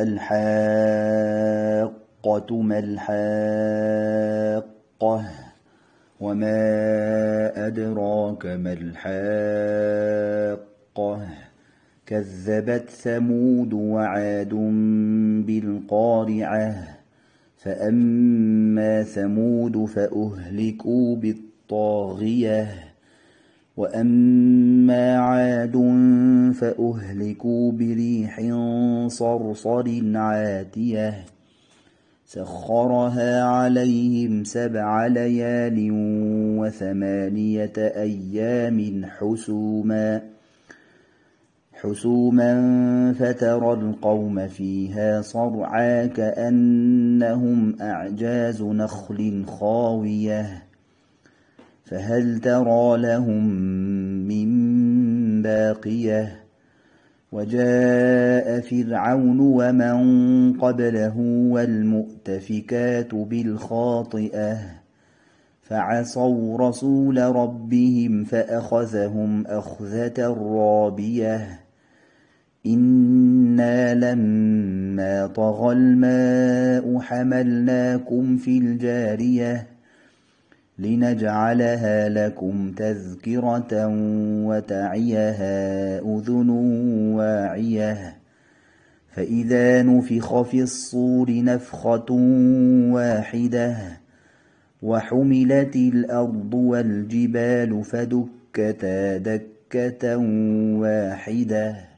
الحاقة ما الحاقة وما أدراك ما الحاقة كذبت ثمود وعاد بالقارعة فأما ثمود فأهلكوا بالطاغية وأما فأهلكوا بريح صرصر عاتية سخرها عليهم سبع ليال وثمانية أيام حسوما حسوما فترى القوم فيها صرعا كأنهم أعجاز نخل خاوية فهل ترى لهم الباقية وجاء فرعون ومن قبله والمؤتفكات بالخاطئة فعصوا رسول ربهم فأخذهم أخذة رابية إنا لما طغى الماء حملناكم في الجاريه لنجعلها لكم تذكرة وتعيها أذن واعية فإذا نفخ في الصور نفخة واحدة وحملت الأرض والجبال فدكتا دكة واحدة